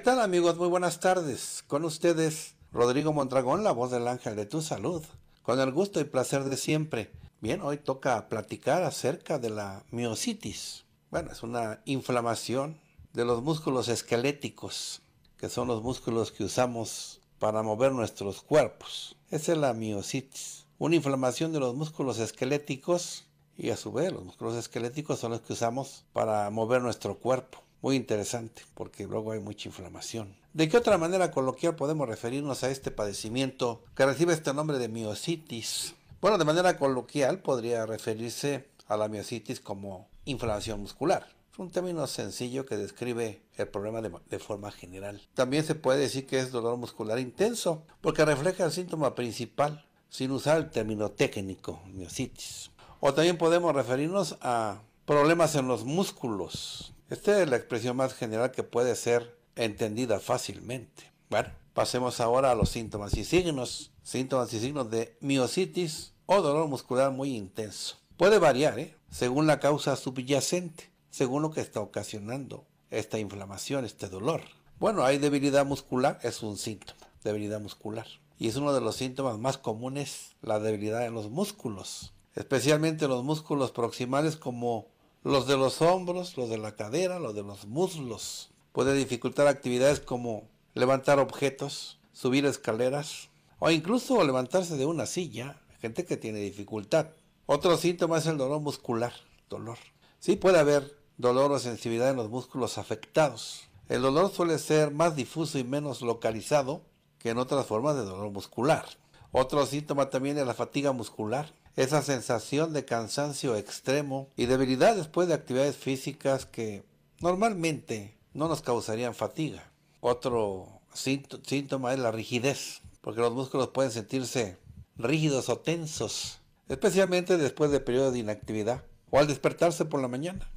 ¿Qué tal amigos? Muy buenas tardes. Con ustedes, Rodrigo Mondragón, la voz del ángel de tu salud. Con el gusto y placer de siempre. Bien, hoy toca platicar acerca de la miocitis. Bueno, es una inflamación de los músculos esqueléticos, que son los músculos que usamos para mover nuestros cuerpos. Esa es la miocitis. Una inflamación de los músculos esqueléticos y a su vez los músculos esqueléticos son los que usamos para mover nuestro cuerpo. Muy interesante, porque luego hay mucha inflamación. ¿De qué otra manera coloquial podemos referirnos a este padecimiento que recibe este nombre de miocitis? Bueno, de manera coloquial podría referirse a la miocitis como inflamación muscular. Es un término sencillo que describe el problema de, forma general. También se puede decir que es dolor muscular intenso, porque refleja el síntoma principal, sin usar el término técnico, miocitis. O también podemos referirnos a problemas en los músculos, esta es la expresión más general que puede ser entendida fácilmente. Bueno, pasemos ahora a los síntomas y signos. Síntomas y signos de miocitis o dolor muscular muy intenso. Puede variar ¿eh? según la causa subyacente, según lo que está ocasionando esta inflamación, este dolor. Bueno, hay debilidad muscular, es un síntoma, debilidad muscular. Y es uno de los síntomas más comunes, la debilidad en los músculos, especialmente los músculos proximales como los de los hombros, los de la cadera, los de los muslos. Puede dificultar actividades como levantar objetos, subir escaleras o incluso levantarse de una silla, gente que tiene dificultad. Otro síntoma es el dolor muscular, dolor. Sí puede haber dolor o sensibilidad en los músculos afectados. El dolor suele ser más difuso y menos localizado que en otras formas de dolor muscular. Otro síntoma también es la fatiga muscular, esa sensación de cansancio extremo y debilidad después de actividades físicas que normalmente no nos causarían fatiga. Otro síntoma es la rigidez, porque los músculos pueden sentirse rígidos o tensos, especialmente después de periodos de inactividad o al despertarse por la mañana.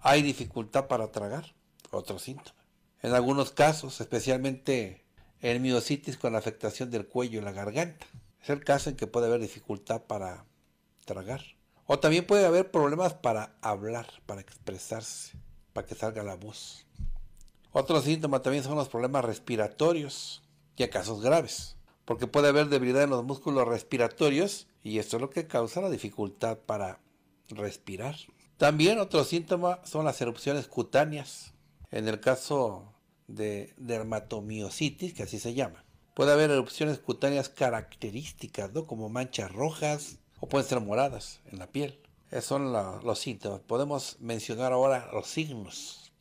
Hay dificultad para tragar, otro síntoma. En algunos casos, especialmente en miocitis con la afectación del cuello y la garganta. Es el caso en que puede haber dificultad para tragar. O también puede haber problemas para hablar, para expresarse, para que salga la voz. Otro síntoma también son los problemas respiratorios y a casos graves, porque puede haber debilidad en los músculos respiratorios y esto es lo que causa la dificultad para respirar. También otro síntoma son las erupciones cutáneas. En el caso de dermatomiositis, que así se llama, puede haber erupciones cutáneas características, como manchas rojas, o pueden ser moradas en la piel. Esos son los síntomas. Podemos mencionar ahora los signos.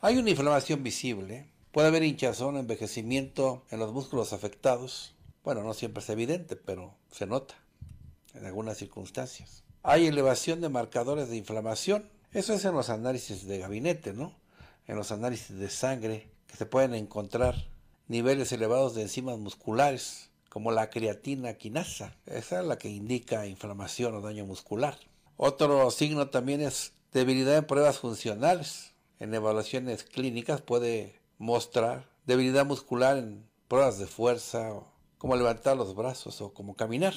Hay una inflamación visible. Puede haber hinchazón, envejecimiento en los músculos afectados. Bueno, no siempre es evidente, pero se nota en algunas circunstancias. Hay elevación de marcadores de inflamación. Eso es en los análisis de gabinete, ¿no? En los análisis de sangre que se pueden encontrar niveles elevados de enzimas musculares como la creatina quinasa. Esa es la que indica inflamación o daño muscular. Otro signo también es debilidad en pruebas funcionales. En evaluaciones clínicas puede mostrar debilidad muscular en pruebas de fuerza, como levantar los brazos o como caminar.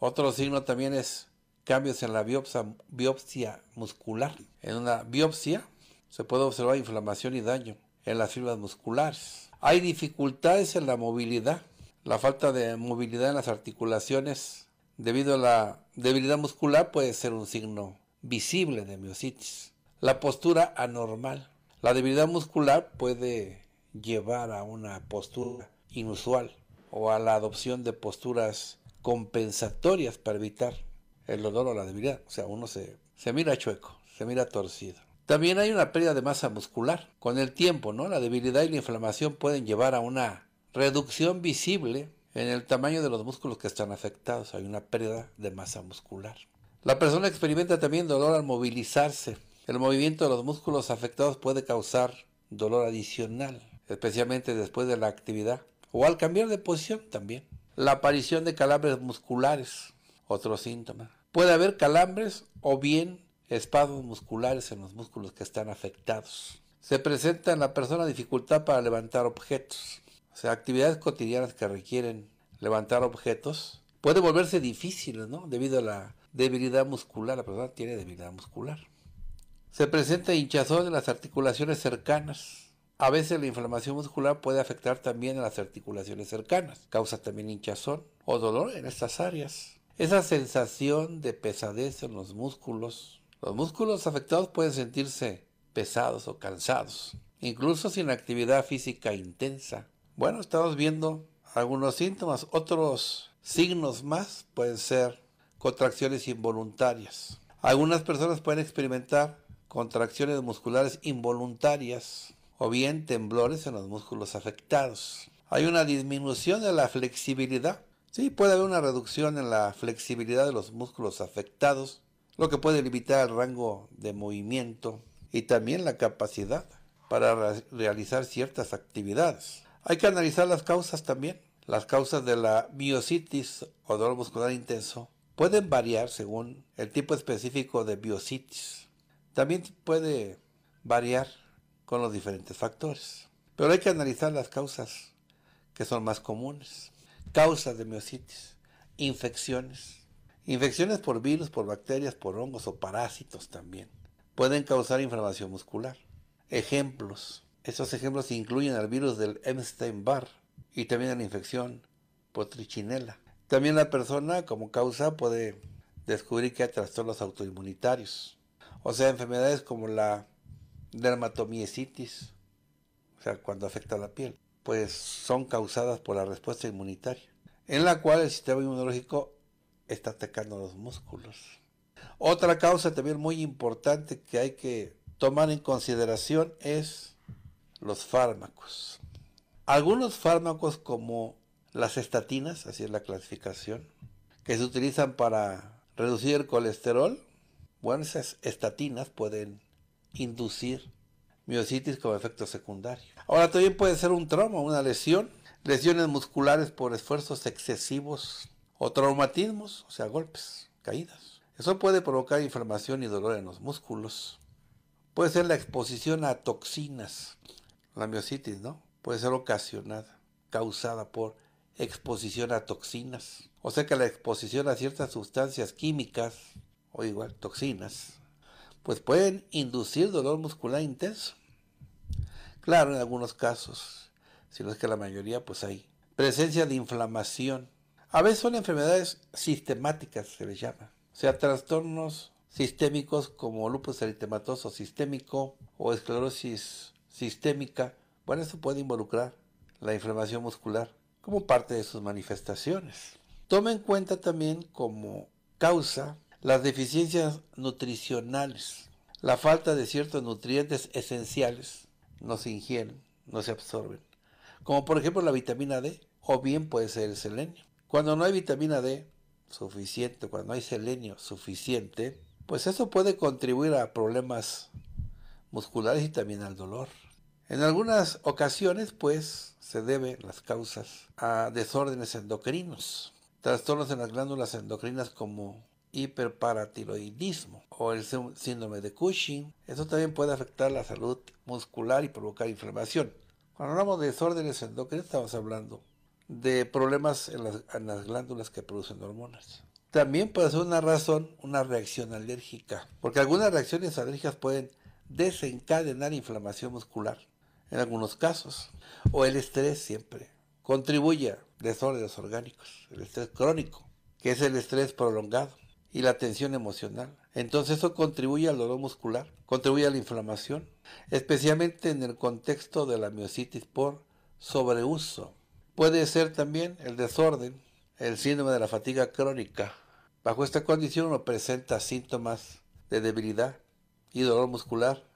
Otro signo también es cambios en la biopsia, biopsia muscular. En una biopsia se puede observar inflamación y daño en las fibras musculares. Hay dificultades en la movilidad la falta de movilidad en las articulaciones debido a la debilidad muscular puede ser un signo visible de miositis. La postura anormal. La debilidad muscular puede llevar a una postura inusual o a la adopción de posturas compensatorias para evitar el dolor o la debilidad. O sea, uno se, se mira chueco, se mira torcido. También hay una pérdida de masa muscular. Con el tiempo, ¿no? La debilidad y la inflamación pueden llevar a una reducción visible en el tamaño de los músculos que están afectados, hay una pérdida de masa muscular. La persona experimenta también dolor al movilizarse. El movimiento de los músculos afectados puede causar dolor adicional, especialmente después de la actividad o al cambiar de posición también. La aparición de calambres musculares, otro síntoma. Puede haber calambres o bien espasmos musculares en los músculos que están afectados. Se presenta en la persona dificultad para levantar objetos actividades cotidianas que requieren levantar objetos, puede volverse difícil, Debido a la debilidad muscular, la persona tiene debilidad muscular. Se presenta hinchazón en las articulaciones cercanas. A veces la inflamación muscular puede afectar también a las articulaciones cercanas, causa también hinchazón o dolor en estas áreas. Esa sensación de pesadez en los músculos. Los músculos afectados pueden sentirse pesados o cansados, incluso sin actividad física intensa. Bueno, estamos viendo algunos síntomas. Otros signos más pueden ser contracciones involuntarias. Algunas personas pueden experimentar contracciones musculares involuntarias o bien temblores en los músculos afectados. Hay una disminución de la flexibilidad. Sí, puede haber una reducción en la flexibilidad de los músculos afectados, lo que puede limitar el rango de movimiento y también la capacidad para realizar ciertas actividades. Hay que analizar las causas también. Las causas de la miositis o dolor muscular intenso pueden variar según el tipo específico de miositis. También puede variar con los diferentes factores. Pero hay que analizar las causas que son más comunes. Causas de miositis, infecciones. Infecciones por virus, por bacterias, por hongos o parásitos también. Pueden causar inflamación muscular. Ejemplos. Estos ejemplos incluyen al virus del Epstein-Barr y también la infección por trichinela. También la persona como causa puede descubrir que hay trastornos autoinmunitarios, o sea, enfermedades como la dermatomiesitis, o sea, cuando afecta a la piel, pues son causadas por la respuesta inmunitaria, en la cual el sistema inmunológico está atacando los músculos. Otra causa también muy importante que hay que tomar en consideración es los fármacos. Algunos fármacos como las estatinas, así es la clasificación, que se utilizan para reducir el colesterol, bueno, esas estatinas pueden inducir miocitis como efecto secundario. Ahora también puede ser un trauma, una lesión, lesiones musculares por esfuerzos excesivos o traumatismos, o sea, golpes, caídas. Eso puede provocar inflamación y dolor en los músculos. Puede ser la exposición a toxinas, la miocitis ¿no? Puede ser ocasionada, causada por exposición a toxinas. O sea que la exposición a ciertas sustancias químicas, o igual toxinas, pues pueden inducir dolor muscular intenso. Claro, en algunos casos, si no es que la mayoría, pues hay presencia de inflamación. A veces son enfermedades sistemáticas, se les llama. O sea, trastornos sistémicos como lupus eritematoso sistémico o esclerosis sistémica, bueno, eso puede involucrar la inflamación muscular como parte de sus manifestaciones. Toma en cuenta también como causa las deficiencias nutricionales, la falta de ciertos nutrientes esenciales no se ingieren, no se absorben, como por ejemplo la vitamina D o bien puede ser el selenio. Cuando no hay vitamina D suficiente, cuando no hay selenio suficiente, pues eso puede contribuir a problemas musculares y también al dolor. En algunas ocasiones, pues, se debe las causas a desórdenes endocrinos, trastornos en las glándulas endocrinas como hiperparatiroidismo o el síndrome de Cushing. Eso también puede afectar la salud muscular y provocar inflamación. Cuando hablamos de desórdenes endocrinos, estamos hablando de problemas las, en las glándulas que producen hormonas. También puede ser una razón, una reacción alérgica, porque algunas reacciones alérgicas pueden desencadenar inflamación muscular en algunos casos, o el estrés siempre, contribuye a desórdenes orgánicos, el estrés crónico, que es el estrés prolongado, y la tensión emocional. Entonces eso contribuye al dolor muscular, contribuye a la inflamación, especialmente en el contexto de la miositis por sobreuso. Puede ser también el desorden, el síndrome de la fatiga crónica. Bajo esta condición uno presenta síntomas de debilidad y dolor muscular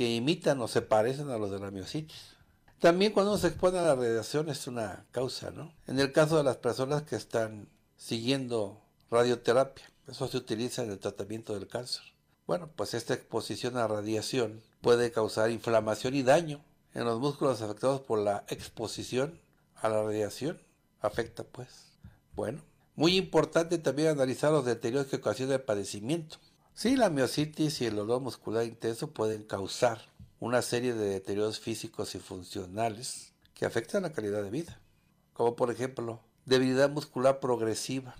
que imitan o se parecen a los de la miositis. También cuando se expone a la radiación es una causa, ¿no? En el caso de las personas que están siguiendo radioterapia, eso se utiliza en el tratamiento del cáncer. Bueno, pues esta exposición a radiación puede causar inflamación y daño en los músculos afectados por la exposición a la radiación. Afecta pues. Bueno, muy importante también analizar los deterioros que ocasiona el padecimiento. Sí, la miocitis y el dolor muscular intenso pueden causar una serie de deterioros físicos y funcionales que afectan la calidad de vida, como por ejemplo debilidad muscular progresiva,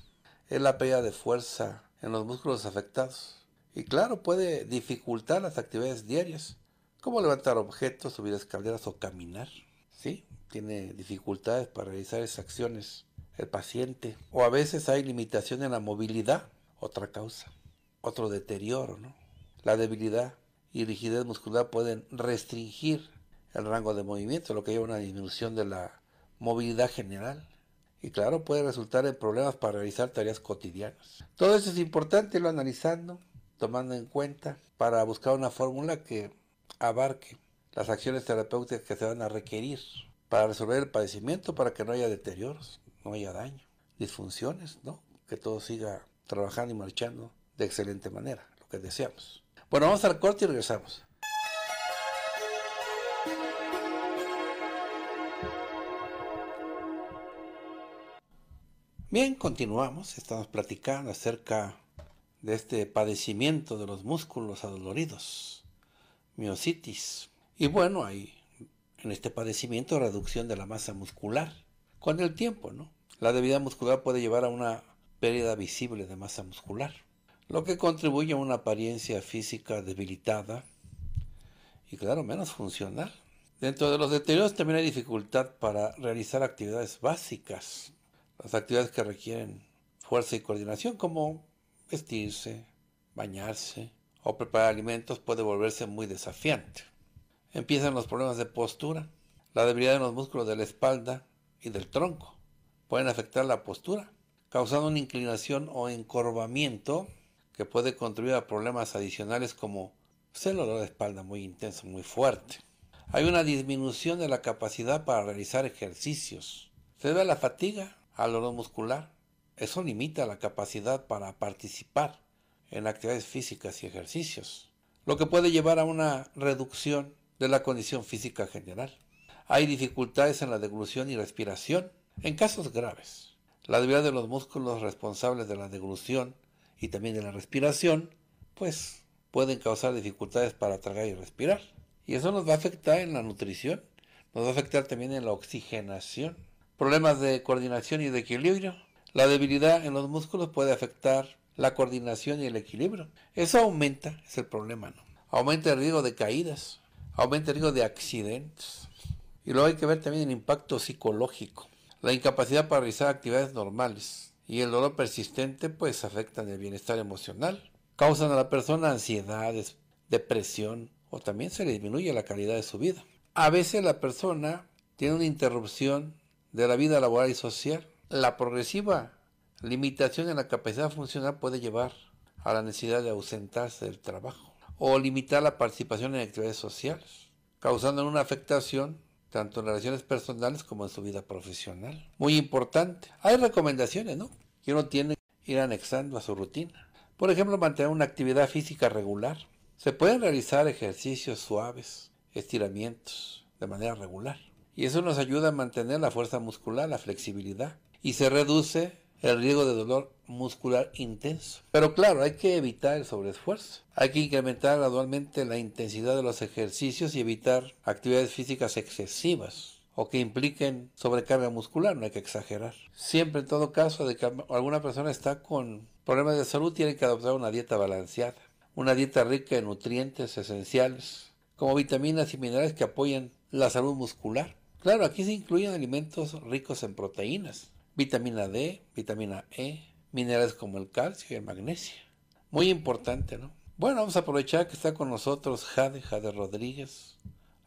es la pérdida de fuerza en los músculos afectados y claro puede dificultar las actividades diarias, como levantar objetos, subir escaleras o caminar. Sí, tiene dificultades para realizar esas acciones el paciente o a veces hay limitación en la movilidad, otra causa otro deterioro, ¿no? La debilidad y rigidez muscular pueden restringir el rango de movimiento, lo que lleva a una disminución de la movilidad general. Y claro, puede resultar en problemas para realizar tareas cotidianas. Todo eso es importante lo analizando, tomando en cuenta, para buscar una fórmula que abarque las acciones terapéuticas que se van a requerir para resolver el padecimiento, para que no haya deterioros, no haya daño, disfunciones, ¿no? Que todo siga trabajando y marchando de excelente manera, lo que deseamos. Bueno, vamos al corte y regresamos. Bien, continuamos. Estamos platicando acerca de este padecimiento de los músculos adoloridos, miocitis. Y bueno, hay en este padecimiento reducción de la masa muscular con el tiempo, ¿no? La debilidad muscular puede llevar a una pérdida visible de masa muscular lo que contribuye a una apariencia física debilitada y claro, menos funcional. Dentro de los deterioros también hay dificultad para realizar actividades básicas, las actividades que requieren fuerza y coordinación como vestirse, bañarse o preparar alimentos puede volverse muy desafiante. Empiezan los problemas de postura, la debilidad de los músculos de la espalda y del tronco pueden afectar la postura, causando una inclinación o encorvamiento que puede contribuir a problemas adicionales como pues, el dolor de espalda muy intenso, muy fuerte. Hay una disminución de la capacidad para realizar ejercicios. Se debe a la fatiga, al dolor muscular. Eso limita la capacidad para participar en actividades físicas y ejercicios, lo que puede llevar a una reducción de la condición física general. Hay dificultades en la deglución y respiración en casos graves. La debilidad de los músculos responsables de la deglución y también de la respiración, pues pueden causar dificultades para tragar y respirar. Y eso nos va a afectar en la nutrición, nos va a afectar también en la oxigenación, problemas de coordinación y de equilibrio. La debilidad en los músculos puede afectar la coordinación y el equilibrio. Eso aumenta, es el problema, ¿no? Aumenta el riesgo de caídas, aumenta el riesgo de accidentes. Y luego hay que ver también el impacto psicológico, la incapacidad para realizar actividades normales, y el dolor persistente pues afectan el bienestar emocional, causan a la persona ansiedad, depresión o también se le disminuye la calidad de su vida. A veces la persona tiene una interrupción de la vida laboral y social. La progresiva limitación en la capacidad funcional puede llevar a la necesidad de ausentarse del trabajo o limitar la participación en actividades sociales, causando una afectación tanto en relaciones personales como en su vida profesional. Muy importante. Hay recomendaciones, ¿no? Que uno tiene que ir anexando a su rutina. Por ejemplo, mantener una actividad física regular. Se pueden realizar ejercicios suaves, estiramientos, de manera regular. Y eso nos ayuda a mantener la fuerza muscular, la flexibilidad. Y se reduce el riesgo de dolor muscular intenso. Pero claro, hay que evitar el sobreesfuerzo. Hay que incrementar gradualmente la intensidad de los ejercicios y evitar actividades físicas excesivas o que impliquen sobrecarga muscular, no hay que exagerar. Siempre en todo caso de que alguna persona está con problemas de salud tiene que adoptar una dieta balanceada, una dieta rica en nutrientes esenciales, como vitaminas y minerales que apoyan la salud muscular. Claro, aquí se incluyen alimentos ricos en proteínas, vitamina D, vitamina E, minerales como el calcio y el magnesio. Muy importante, ¿no? Bueno, vamos a aprovechar que está con nosotros Jade, Jade Rodríguez,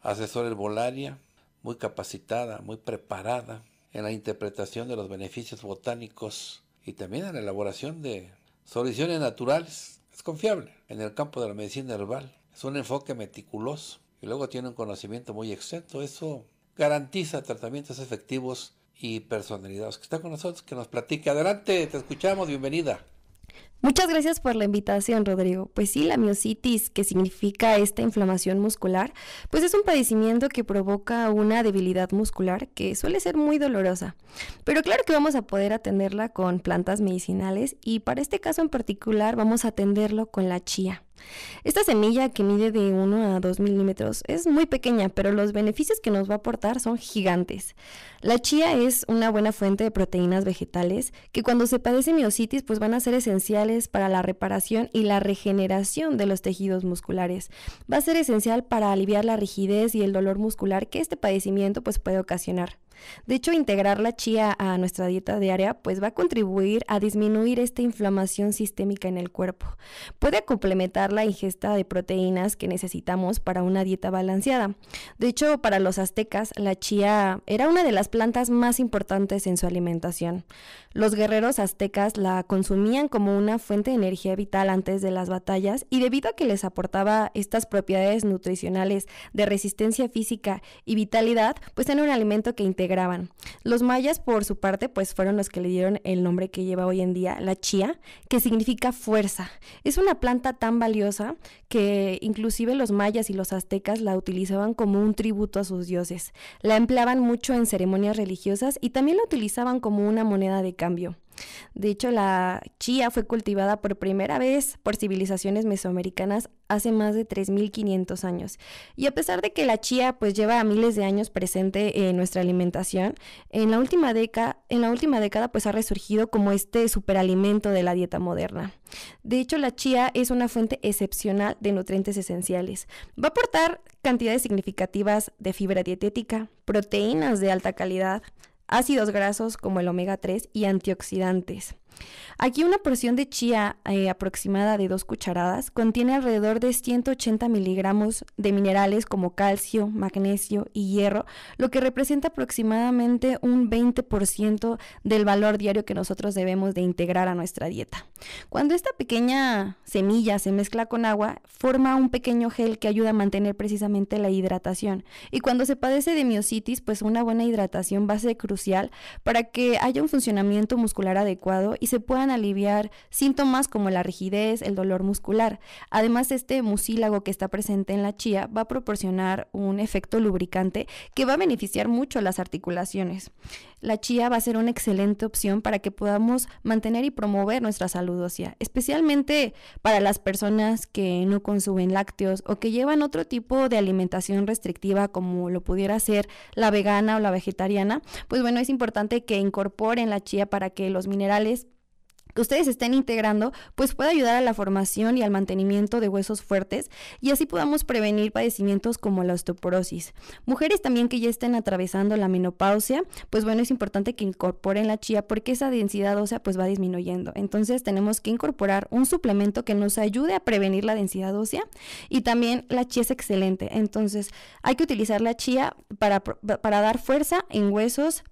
asesora herbolaria, muy capacitada, muy preparada en la interpretación de los beneficios botánicos y también en la elaboración de soluciones naturales. Es confiable en el campo de la medicina herbal. Es un enfoque meticuloso y luego tiene un conocimiento muy exento. Eso garantiza tratamientos efectivos y personalidades, que está con nosotros, que nos platique. Adelante, te escuchamos, bienvenida. Muchas gracias por la invitación, Rodrigo. Pues sí, la miositis, que significa esta inflamación muscular, pues es un padecimiento que provoca una debilidad muscular que suele ser muy dolorosa. Pero claro que vamos a poder atenderla con plantas medicinales y para este caso en particular vamos a atenderlo con la chía. Esta semilla que mide de 1 a 2 milímetros es muy pequeña, pero los beneficios que nos va a aportar son gigantes. La chía es una buena fuente de proteínas vegetales que cuando se padece miositis pues van a ser esenciales para la reparación y la regeneración de los tejidos musculares. Va a ser esencial para aliviar la rigidez y el dolor muscular que este padecimiento pues puede ocasionar. De hecho, integrar la chía a nuestra dieta diaria pues va a contribuir a disminuir esta inflamación sistémica en el cuerpo. Puede complementar la ingesta de proteínas que necesitamos para una dieta balanceada. De hecho, para los aztecas la chía era una de las plantas más importantes en su alimentación. Los guerreros aztecas la consumían como una fuente de energía vital antes de las batallas y debido a que les aportaba estas propiedades nutricionales de resistencia física y vitalidad, pues era un alimento que integraba graban. Los mayas, por su parte, pues fueron los que le dieron el nombre que lleva hoy en día, la chía, que significa fuerza. Es una planta tan valiosa que inclusive los mayas y los aztecas la utilizaban como un tributo a sus dioses. La empleaban mucho en ceremonias religiosas y también la utilizaban como una moneda de cambio. De hecho, la chía fue cultivada por primera vez por civilizaciones mesoamericanas hace más de 3.500 años. Y a pesar de que la chía pues lleva miles de años presente en nuestra alimentación, en la última, década, en la última década pues ha resurgido como este superalimento de la dieta moderna. De hecho, la chía es una fuente excepcional de nutrientes esenciales. Va a aportar cantidades significativas de fibra dietética, proteínas de alta calidad, ácidos grasos como el omega 3 y antioxidantes. Aquí una porción de chía eh, aproximada de dos cucharadas contiene alrededor de 180 miligramos de minerales como calcio, magnesio y hierro, lo que representa aproximadamente un 20% del valor diario que nosotros debemos de integrar a nuestra dieta. Cuando esta pequeña semilla se mezcla con agua, forma un pequeño gel que ayuda a mantener precisamente la hidratación. Y cuando se padece de miocitis, pues una buena hidratación va a ser crucial para que haya un funcionamiento muscular adecuado y se puedan aliviar síntomas como la rigidez, el dolor muscular. Además, este mucílago que está presente en la chía va a proporcionar un efecto lubricante que va a beneficiar mucho las articulaciones. La chía va a ser una excelente opción para que podamos mantener y promover nuestra salud ósea, especialmente para las personas que no consumen lácteos o que llevan otro tipo de alimentación restrictiva como lo pudiera ser la vegana o la vegetariana. Pues bueno, es importante que incorporen la chía para que los minerales que ustedes estén integrando, pues puede ayudar a la formación y al mantenimiento de huesos fuertes y así podamos prevenir padecimientos como la osteoporosis. Mujeres también que ya estén atravesando la menopausia, pues bueno, es importante que incorporen la chía porque esa densidad ósea pues va disminuyendo. Entonces tenemos que incorporar un suplemento que nos ayude a prevenir la densidad ósea y también la chía es excelente. Entonces hay que utilizar la chía para, para dar fuerza en huesos,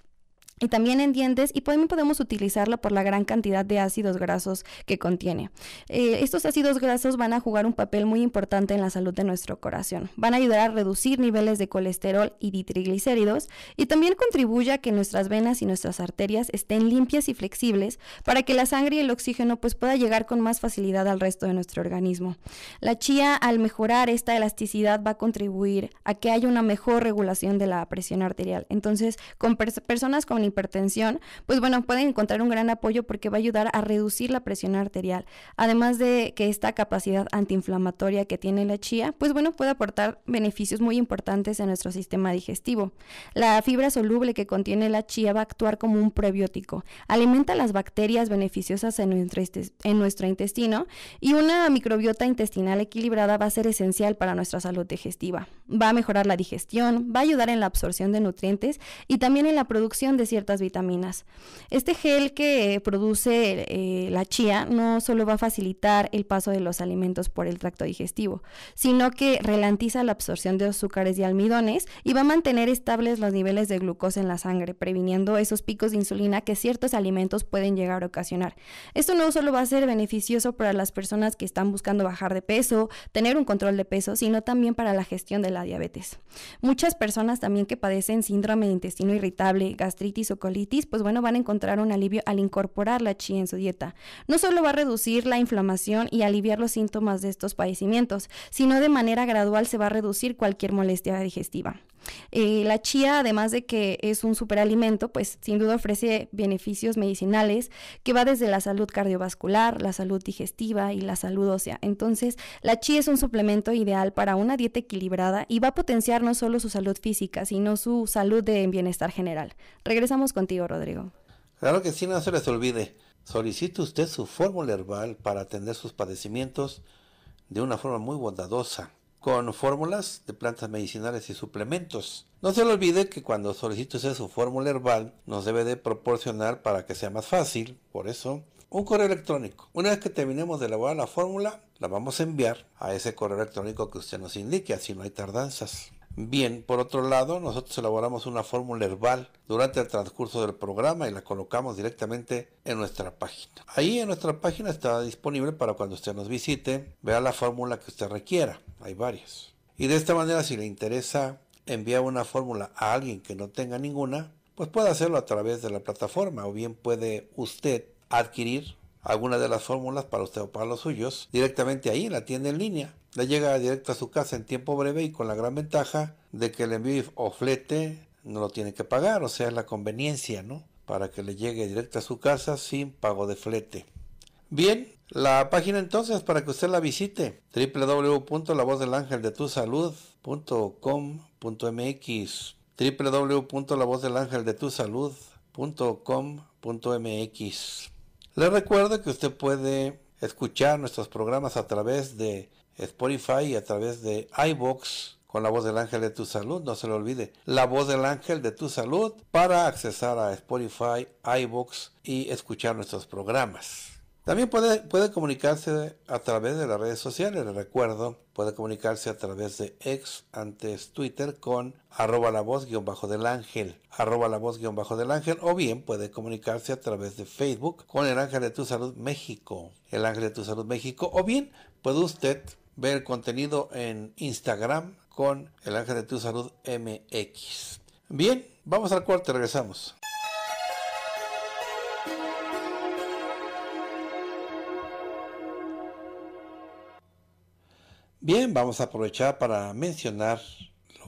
y también en dientes y también podemos utilizarla por la gran cantidad de ácidos grasos que contiene. Eh, estos ácidos grasos van a jugar un papel muy importante en la salud de nuestro corazón. Van a ayudar a reducir niveles de colesterol y de triglicéridos y también contribuye a que nuestras venas y nuestras arterias estén limpias y flexibles para que la sangre y el oxígeno pues pueda llegar con más facilidad al resto de nuestro organismo. La chía al mejorar esta elasticidad va a contribuir a que haya una mejor regulación de la presión arterial. Entonces, con personas con hipertensión, pues bueno, pueden encontrar un gran apoyo porque va a ayudar a reducir la presión arterial. Además de que esta capacidad antiinflamatoria que tiene la chía, pues bueno, puede aportar beneficios muy importantes en nuestro sistema digestivo. La fibra soluble que contiene la chía va a actuar como un prebiótico. Alimenta las bacterias beneficiosas en nuestro, este, en nuestro intestino y una microbiota intestinal equilibrada va a ser esencial para nuestra salud digestiva. Va a mejorar la digestión, va a ayudar en la absorción de nutrientes y también en la producción de ciertos vitaminas. Este gel que produce eh, la chía no solo va a facilitar el paso de los alimentos por el tracto digestivo, sino que ralentiza la absorción de azúcares y almidones y va a mantener estables los niveles de glucosa en la sangre, previniendo esos picos de insulina que ciertos alimentos pueden llegar a ocasionar. Esto no solo va a ser beneficioso para las personas que están buscando bajar de peso, tener un control de peso, sino también para la gestión de la diabetes. Muchas personas también que padecen síndrome de intestino irritable, gastritis colitis, pues bueno, van a encontrar un alivio al incorporar la chía en su dieta. No solo va a reducir la inflamación y aliviar los síntomas de estos padecimientos, sino de manera gradual se va a reducir cualquier molestia digestiva. Eh, la chía, además de que es un superalimento, pues sin duda ofrece beneficios medicinales que va desde la salud cardiovascular, la salud digestiva y la salud ósea. Entonces, la chía es un suplemento ideal para una dieta equilibrada y va a potenciar no solo su salud física, sino su salud de bienestar general. Regresamos contigo, Rodrigo. Claro que sí, no se les olvide. Solicite usted su fórmula herbal para atender sus padecimientos de una forma muy bondadosa, con fórmulas de plantas medicinales y suplementos. No se le olvide que cuando solicite usted su fórmula herbal, nos debe de proporcionar para que sea más fácil, por eso, un correo electrónico. Una vez que terminemos de elaborar la fórmula, la vamos a enviar a ese correo electrónico que usted nos indique, así no hay tardanzas. Bien, por otro lado, nosotros elaboramos una fórmula herbal durante el transcurso del programa y la colocamos directamente en nuestra página. Ahí en nuestra página está disponible para cuando usted nos visite, vea la fórmula que usted requiera. Hay varias. Y de esta manera, si le interesa enviar una fórmula a alguien que no tenga ninguna, pues puede hacerlo a través de la plataforma o bien puede usted adquirir alguna de las fórmulas para usted o para los suyos directamente ahí en la tienda en línea. Le llega directo a su casa en tiempo breve y con la gran ventaja de que el envío o flete no lo tiene que pagar, o sea, es la conveniencia, ¿no? Para que le llegue directo a su casa sin pago de flete. Bien, la página entonces para que usted la visite, www.lavozdelangeldetusalud.com.mx www.lavozdelangeldetusalud.com.mx le recuerdo que usted puede escuchar nuestros programas a través de Spotify y a través de iBox con la voz del ángel de tu salud, no se lo olvide, la voz del ángel de tu salud para accesar a Spotify, iBox y escuchar nuestros programas. También puede, puede comunicarse a través de las redes sociales, recuerdo, puede comunicarse a través de ex, antes Twitter, con arroba la voz guión bajo del ángel, arroba la voz guión bajo del ángel, o bien puede comunicarse a través de Facebook con el ángel de tu salud México, el ángel de tu salud México, o bien puede usted ver contenido en Instagram con el ángel de tu salud MX. Bien, vamos al cuarto regresamos. Bien, vamos a aprovechar para mencionar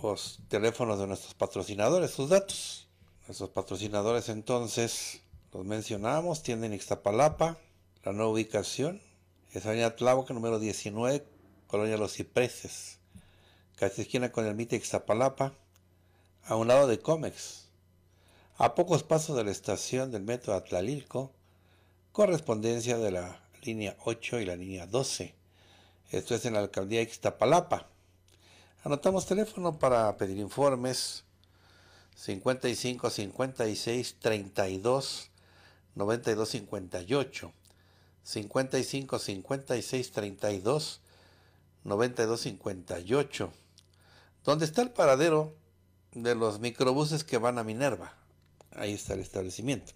los teléfonos de nuestros patrocinadores, sus datos. Nuestros patrocinadores entonces los mencionamos, tienen Ixtapalapa, la nueva ubicación, es Avenida que número 19 colonia Los Cipreses, casi esquina con el MITE Ixtapalapa, a un lado de Cómex. a pocos pasos de la estación del metro Atlalilco, correspondencia de la línea 8 y la línea 12. Esto es en la alcaldía Xtapalapa. Ixtapalapa. Anotamos teléfono para pedir informes 55 56 32 92 58 55 56 32 9258, donde está el paradero de los microbuses que van a Minerva. Ahí está el establecimiento.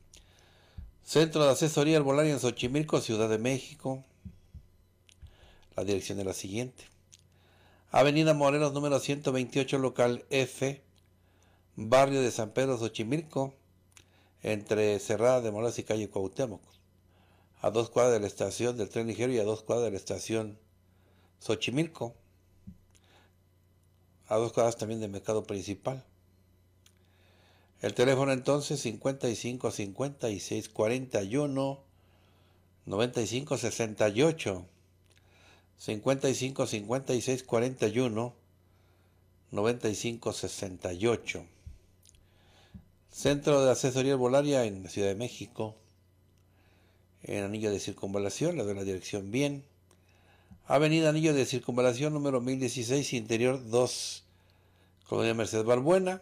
Centro de Asesoría Arbolaria en Xochimilco, Ciudad de México. La dirección es la siguiente. Avenida Morelos número 128, local F, barrio de San Pedro, Xochimilco, entre Cerrada de Morelos y calle Cuauhtémoc. A dos cuadras de la estación del tren ligero y a dos cuadras de la estación Xochimilco, a dos cuadras también del mercado principal. El teléfono entonces 55 56 41 95 68. 55 56 41 95 68. Centro de Asesoría volaria en la Ciudad de México. En Anillo de Circunvalación, le doy la dirección bien. Avenida Anillo de Circunvalación número 1016, Interior 2, Colonia Merced Balbuena,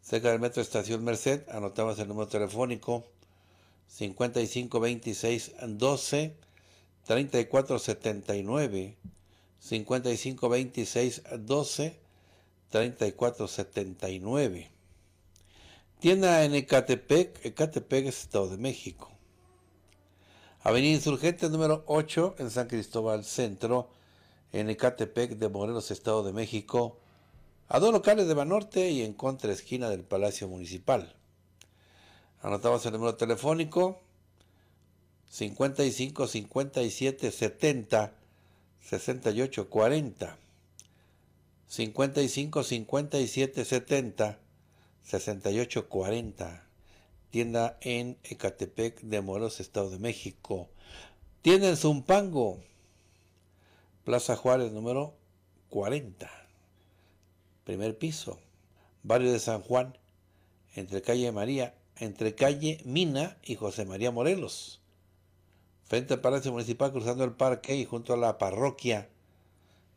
cerca del Metro Estación Merced, anotamos el número telefónico 552612 3479 552612 3479 Tienda en Ecatepec, Ecatepec, Estado de México. Avenida Insurgente número 8 en San Cristóbal Centro, en Ecatepec de Morelos, Estado de México, a dos locales de Banorte y en contra esquina del Palacio Municipal. Anotamos el número telefónico 55 57 70 68 40. 55 57 70 68 40 tienda en Ecatepec de Morelos, Estado de México. Tienda en Zumpango, Plaza Juárez número 40, primer piso, barrio de San Juan, entre calle María, entre calle Mina y José María Morelos. Frente al Palacio Municipal, cruzando el parque y junto a la parroquia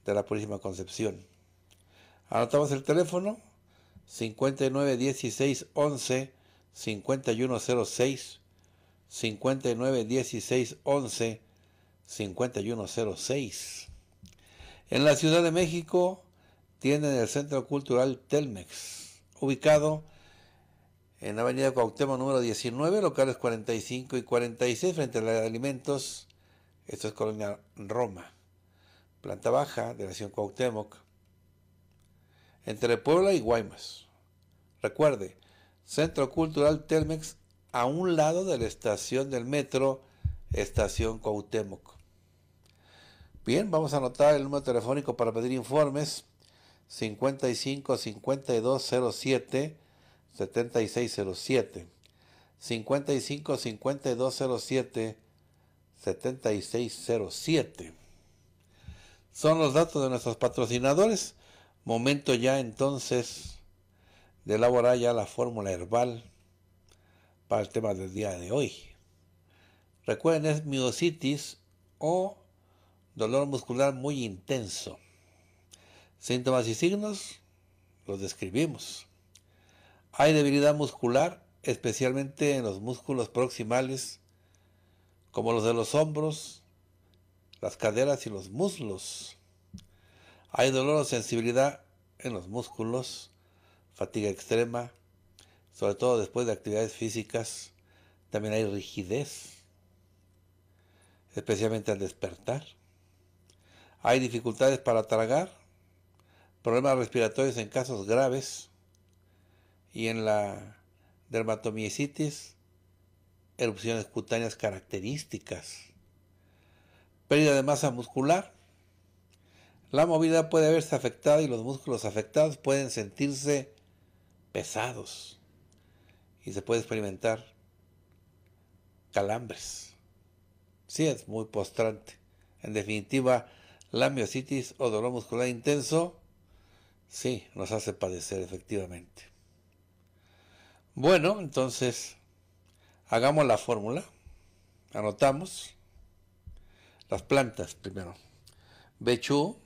de la Purísima Concepción. Anotamos el teléfono 59 16 11 5106, 591611, 5106. En la Ciudad de México tienen el Centro Cultural Telmex, ubicado en la Avenida Cuauhtémoc número 19, locales 45 y 46, frente a la de alimentos, esto es Colonia Roma, planta baja, De la ciudad Cuauhtémoc, entre Puebla y Guaymas. Recuerde, Centro Cultural Telmex a un lado de la estación del metro, estación Cuauhtémoc. Bien, vamos a anotar el número telefónico para pedir informes 55 5207 7607 55 5207 7607 Son los datos de nuestros patrocinadores. Momento ya entonces de elaborar ya la fórmula herbal para el tema del día de hoy. Recuerden, es miocitis o dolor muscular muy intenso. Síntomas y signos los describimos. Hay debilidad muscular, especialmente en los músculos proximales, como los de los hombros, las caderas y los muslos. Hay dolor o sensibilidad en los músculos fatiga extrema, sobre todo después de actividades físicas, también hay rigidez, especialmente al despertar. Hay dificultades para tragar, problemas respiratorios en casos graves y en la dermatomiesitis, erupciones cutáneas características, pérdida de masa muscular. La movilidad puede verse afectada y los músculos afectados pueden sentirse pesados y se puede experimentar calambres. Sí, es muy postrante. En definitiva, la o dolor muscular intenso, sí, nos hace padecer efectivamente. Bueno, entonces, hagamos la fórmula. Anotamos las plantas primero. bechu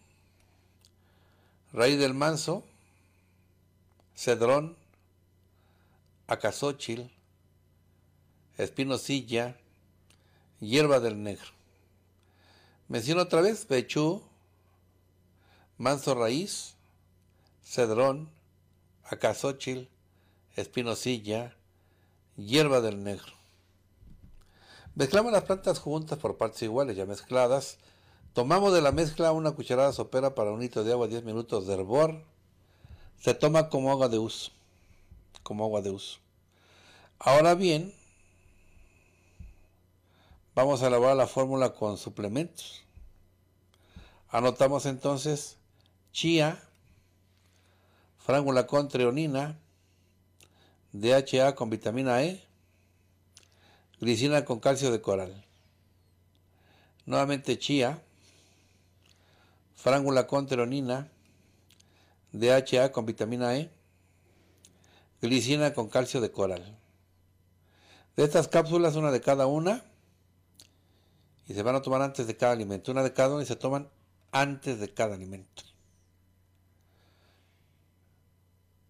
raíz del manso, cedrón, acazochil, espinosilla, hierba del negro. Menciono otra vez pechú, manso raíz, cedrón, acazochil, espinosilla, hierba del negro. Mezclamos las plantas juntas por partes iguales, ya mezcladas. Tomamos de la mezcla una cucharada sopera para un litro de agua 10 minutos de hervor. Se toma como agua de uso como agua de uso. Ahora bien, vamos a elaborar la fórmula con suplementos. Anotamos entonces chía, frángula con treonina, DHA con vitamina E, glicina con calcio de coral. Nuevamente chía, frángula con treonina, DHA con vitamina E, glicina con calcio de coral. De estas cápsulas, una de cada una, y se van a tomar antes de cada alimento. Una de cada una y se toman antes de cada alimento.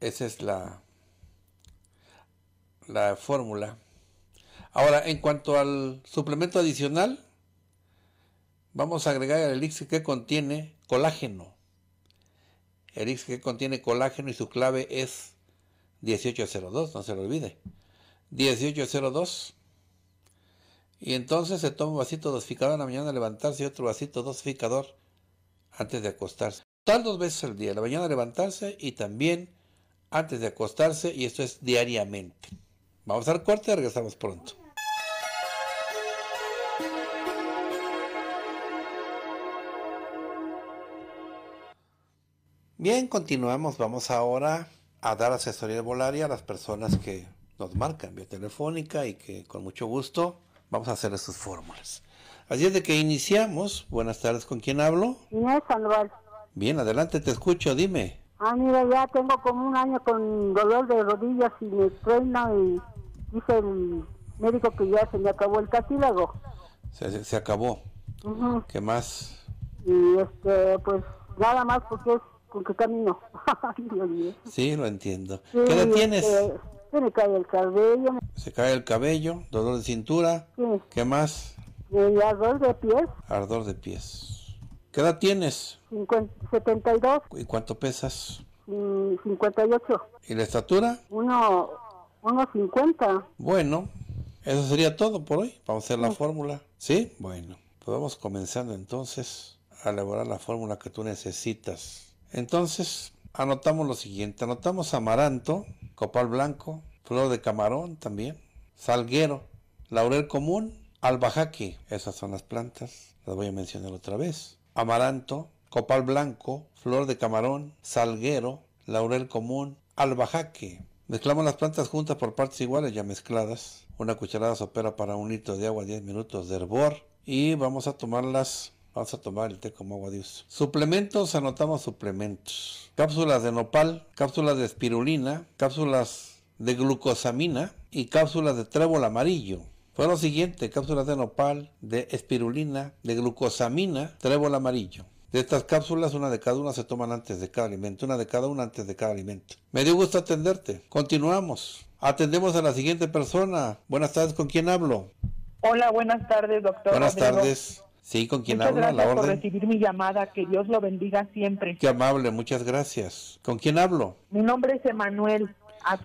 Esa es la, la fórmula. Ahora, en cuanto al suplemento adicional, vamos a agregar el elixir que contiene colágeno. El elixir que contiene colágeno y su clave es 1802, no se lo olvide. 1802. Y entonces se toma un vasito dosificador en la mañana levantarse y otro vasito dosificador antes de acostarse. Tal dos veces al día, en la mañana levantarse y también antes de acostarse, y esto es diariamente. Vamos al corte y regresamos pronto. Bien, continuamos. Vamos ahora a dar asesoría volaria a las personas que nos marcan vía telefónica y que con mucho gusto vamos a hacer sus fórmulas. Así es de que iniciamos. Buenas tardes, ¿con quién hablo? Inés Sandoval. Bien, adelante, te escucho, dime. Ah, mira, ya tengo como un año con dolor de rodillas y me suena y dice el médico que ya se me acabó el catílago. Se, acabó. ¿Qué más? Y este, pues nada más porque es con qué camino. sí, lo entiendo. ¿Qué edad este, tienes? se me cae el cabello. Se cae el cabello, dolor de cintura. ¿Qué más? Eh, ardor de pies. Ardor de pies. ¿Qué edad tienes? 72. ¿Y cuánto pesas? 58. Mm, ¿Y la estatura? 1,50. Bueno, eso sería todo por hoy. Vamos a hacer la fórmula. ¿Sí? Bueno, pues vamos comenzando entonces a elaborar la fórmula que tú necesitas. Entonces, anotamos lo siguiente. Anotamos amaranto, copal blanco, flor de camarón también, salguero, laurel común, albahaque Esas son las plantas. Las voy a mencionar otra vez. Amaranto, copal blanco, flor de camarón, salguero, laurel común, albahaque Mezclamos las plantas juntas por partes iguales ya mezcladas. Una cucharada sopera para un litro de agua, 10 minutos de hervor. Y vamos a tomarlas Vamos a tomar el té como agua de uso. Suplementos, anotamos suplementos. Cápsulas de nopal, cápsulas de espirulina, cápsulas de glucosamina y cápsulas de trébol amarillo. Fue lo siguiente, cápsulas de nopal, de espirulina, de glucosamina, trébol amarillo. De estas cápsulas, una de cada una se toman antes de cada alimento, una de cada una antes de cada alimento. Me dio gusto atenderte. Continuamos. Atendemos a la siguiente persona. Buenas tardes, ¿con quién hablo? Hola, buenas tardes, doctor. Buenas tardes. Sí, ¿con quién muchas habla? Gracias la orden. por recibir mi llamada. Que Dios lo bendiga siempre. Qué amable, muchas gracias. ¿Con quién hablo? Mi nombre es Emanuel. A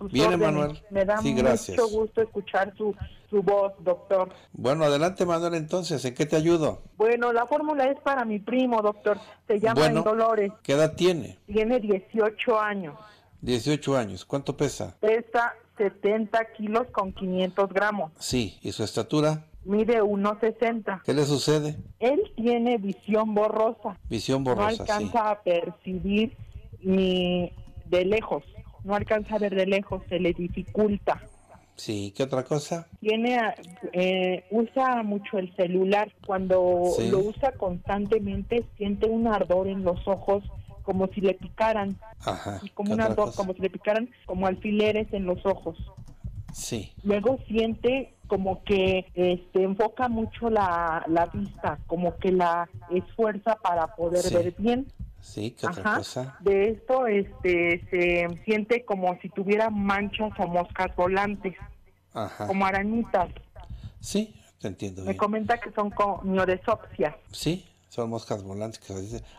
Me da mucho gusto escuchar su, su voz, doctor. Bueno, adelante, Manuel, entonces. ¿En qué te ayudo? Bueno, la fórmula es para mi primo, doctor. Se llama bueno, Dolores. ¿Qué edad tiene? Tiene 18 años. 18 años. ¿Cuánto pesa? Pesa 70 kilos con 500 gramos. Sí, ¿y su estatura? mide 1.60. ¿Qué le sucede? Él tiene visión borrosa. Visión borrosa. No alcanza a percibir ni de lejos, no alcanza a ver de lejos, se le dificulta. Sí, ¿qué otra cosa? Tiene, eh, usa mucho el celular. Cuando lo usa constantemente, siente un ardor en los ojos como si le picaran. Ajá. como un ardor, como si le picaran como alfileres en los ojos. Sí. Luego siente como que este, enfoca mucho la, vista, como que la esfuerza para poder ver bien. Sí, ¿qué De esto este, se siente como si tuviera manchas o moscas volantes, Ajá. como arañitas. Sí, te entiendo. Me comenta que son neodesopsias. Sí, son moscas volantes,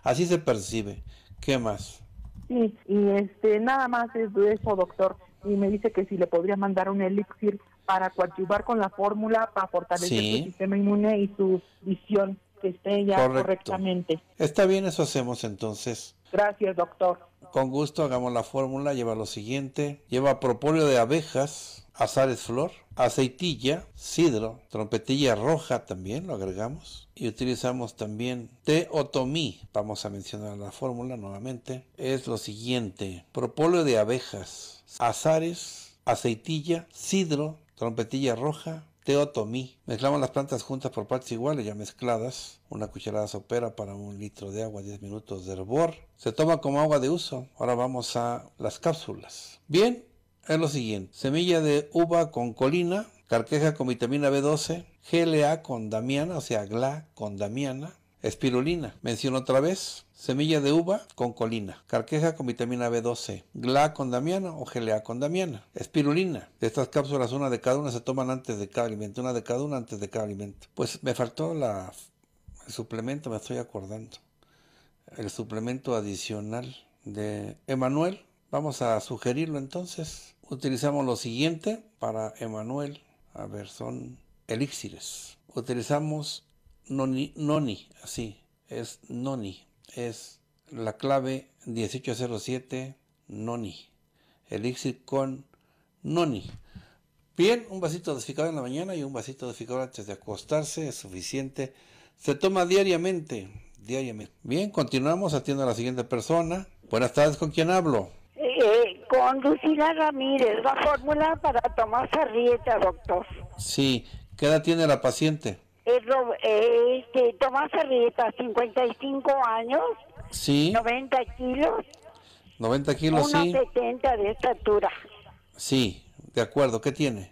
así, se, percibe. ¿Qué más? Sí, y este, nada más es de eso, doctor y me dice que si le podría mandar un elixir para coadyuvar con la fórmula para fortalecer el su sistema inmune y su visión que esté ya correctamente. Está bien, eso hacemos entonces. Gracias, doctor. Con gusto hagamos la fórmula, lleva lo siguiente, lleva propóleo de abejas, azares flor, aceitilla, sidro, trompetilla roja también, lo agregamos. Y utilizamos también té otomí, vamos a mencionar la fórmula nuevamente. Es lo siguiente, propóleo de abejas, azares, aceitilla, sidro, trompetilla roja, teotomí. Mezclamos las plantas juntas por partes iguales, ya mezcladas. Una cucharada sopera para un litro de agua, 10 minutos de hervor. Se toma como agua de uso. Ahora vamos a las cápsulas. Bien, es lo siguiente. Semilla de uva con colina, carqueja con vitamina B12, GLA con damiana, o sea, GLA con damiana, Espirulina, menciono otra vez. Semilla de uva con colina. Carqueja con vitamina B12. Gla con damiana o gelea con damiana. Espirulina. De estas cápsulas, una de cada una se toman antes de cada alimento. Una de cada una antes de cada alimento. Pues me faltó la, el suplemento, me estoy acordando. El suplemento adicional de Emanuel. Vamos a sugerirlo entonces. Utilizamos lo siguiente para Emanuel. A ver, son elixires. Utilizamos noni, noni, así, es noni, es la clave 1807 noni, elixir con noni. Bien, un vasito de ficado en la mañana y un vasito de figura antes de acostarse es suficiente. Se toma diariamente, diariamente. Bien, continuamos, atiendo a la siguiente persona. Buenas tardes, ¿con quién hablo? Eh, con Lucila Ramírez, la fórmula para tomar sarrieta, doctor. Sí, ¿qué edad tiene la paciente? este, Tomás Arrieta, 55 años, sí. 90 kilos. 90 kilos, sí. 70 de estatura. Sí, de acuerdo. ¿Qué tiene?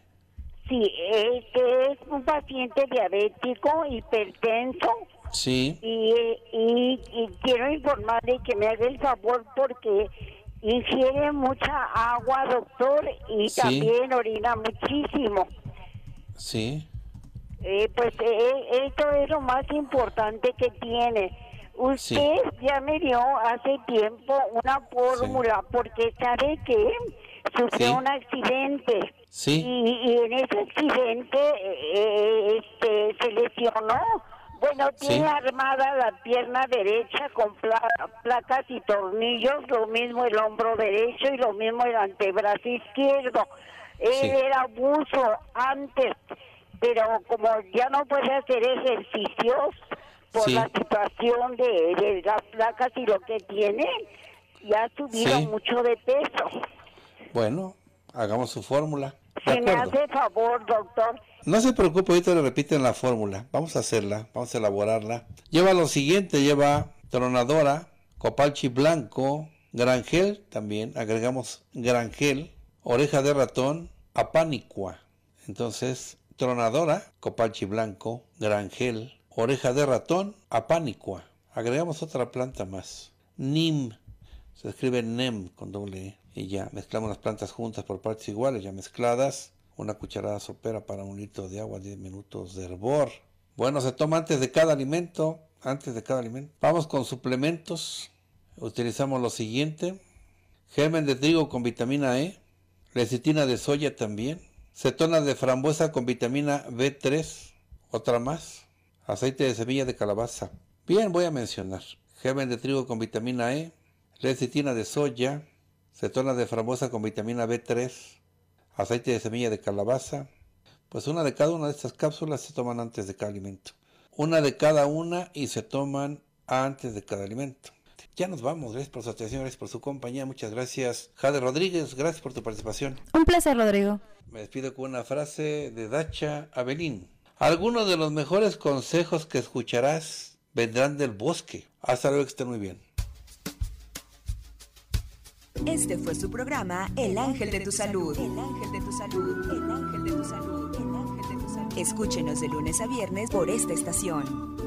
Sí, este es un paciente diabético, hipertenso. Sí. Eh, y, y, quiero informarle que me haga el favor porque ingiere mucha agua, doctor, y también orina muchísimo. Sí. Eh, pues eh, eh, esto es lo más importante que tiene. Usted ya me dio hace tiempo una fórmula porque sabe que sufrió un accidente. Y, en ese accidente este, se lesionó. Bueno, tiene armada la pierna derecha con placas y tornillos, lo mismo el hombro derecho y lo mismo el antebrazo izquierdo. era abuso antes pero como ya no puede hacer ejercicios por la situación de, las placas y lo que tiene, ya tuvieron mucho de peso. Bueno, hagamos su fórmula. Se me hace favor, doctor. No se preocupe, ahorita le repiten la fórmula. Vamos a hacerla, vamos a elaborarla. Lleva lo siguiente, lleva tronadora, copalchi blanco, granjel también, agregamos granjel, oreja de ratón, apánicua. Entonces, Tronadora, Copachi Blanco, Grangel, Oreja de Ratón, Apánicua. Agregamos otra planta más. Nim, se escribe NEM con doble E. Y ya, mezclamos las plantas juntas por partes iguales, ya mezcladas. Una cucharada sopera para un litro de agua, 10 minutos de hervor. Bueno, se toma antes de cada alimento. Antes de cada alimento. Vamos con suplementos. Utilizamos lo siguiente. Germen de trigo con vitamina E. Lecitina de soya también. Cetona de frambuesa con vitamina B3, otra más. Aceite de semilla de calabaza. Bien, voy a mencionar. Germen de trigo con vitamina E, lecitina de soya, cetona de frambuesa con vitamina B3, aceite de semilla de calabaza. Pues una de cada una de estas cápsulas se toman antes de cada alimento. Una de cada una y se toman antes de cada alimento. Ya nos vamos, gracias por su atención, gracias por su compañía, muchas gracias. Jade Rodríguez, gracias por tu participación. Un placer, Rodrigo. Me despido con una frase de Dacha Avelín. Algunos de los mejores consejos que escucharás vendrán del bosque. Hasta luego, que estén muy bien. Este fue su programa El Ángel de tu Salud. El Ángel de tu Salud. El Ángel de tu Salud. El Ángel de tu Salud. Escúchenos de lunes a viernes por esta estación.